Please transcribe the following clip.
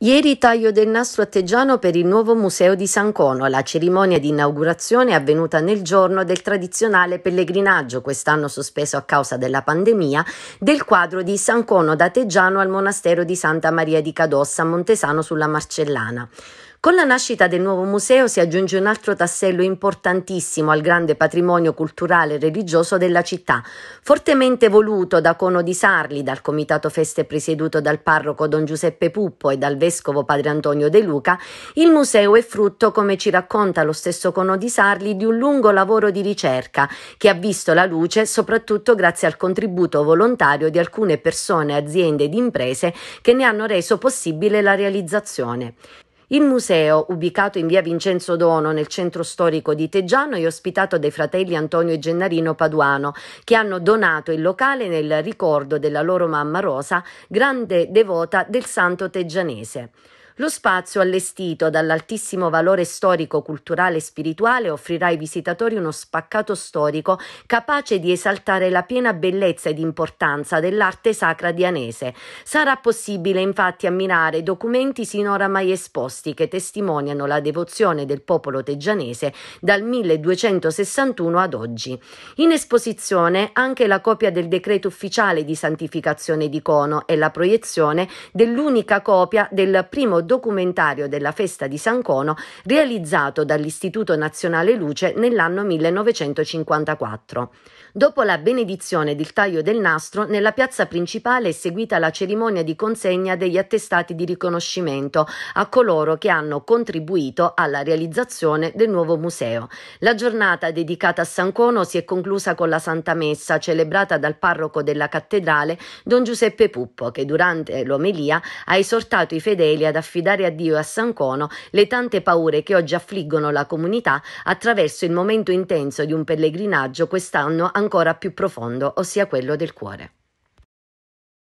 Ieri taglio del nastro atteggiano per il nuovo museo di San Cono. La cerimonia di inaugurazione è avvenuta nel giorno del tradizionale pellegrinaggio, quest'anno sospeso a causa della pandemia, del quadro di San Cono da Teggiano al monastero di Santa Maria di Cadossa a Montesano sulla Marcellana. Con la nascita del nuovo museo si aggiunge un altro tassello importantissimo al grande patrimonio culturale e religioso della città, fortemente voluto da Cono di Sarli, dal comitato feste presieduto dal parroco Don Giuseppe Puppo e dal vescovo padre Antonio De Luca, il museo è frutto, come ci racconta lo stesso Cono di Sarli, di un lungo lavoro di ricerca che ha visto la luce soprattutto grazie al contributo volontario di alcune persone, aziende ed imprese che ne hanno reso possibile la realizzazione. Il museo, ubicato in via Vincenzo Dono nel centro storico di Teggiano, è ospitato dai fratelli Antonio e Gennarino Paduano, che hanno donato il locale nel ricordo della loro mamma Rosa, grande devota del santo teggianese. Lo spazio allestito dall'altissimo valore storico, culturale e spirituale offrirà ai visitatori uno spaccato storico capace di esaltare la piena bellezza ed importanza dell'arte sacra dianese. Sarà possibile infatti ammirare documenti sinora mai esposti che testimoniano la devozione del popolo teggianese dal 1261 ad oggi. In esposizione anche la copia del decreto ufficiale di santificazione di Cono e la proiezione dell'unica copia del primo documentario della festa di San Cono realizzato dall'Istituto Nazionale Luce nell'anno 1954. Dopo la benedizione del taglio del nastro, nella piazza principale è seguita la cerimonia di consegna degli attestati di riconoscimento a coloro che hanno contribuito alla realizzazione del nuovo museo. La giornata dedicata a San Cono si è conclusa con la Santa Messa celebrata dal parroco della cattedrale Don Giuseppe Puppo che durante l'omelia ha esortato i fedeli ad affidare affidare a Dio e a San Cono le tante paure che oggi affliggono la comunità attraverso il momento intenso di un pellegrinaggio quest'anno ancora più profondo, ossia quello del cuore.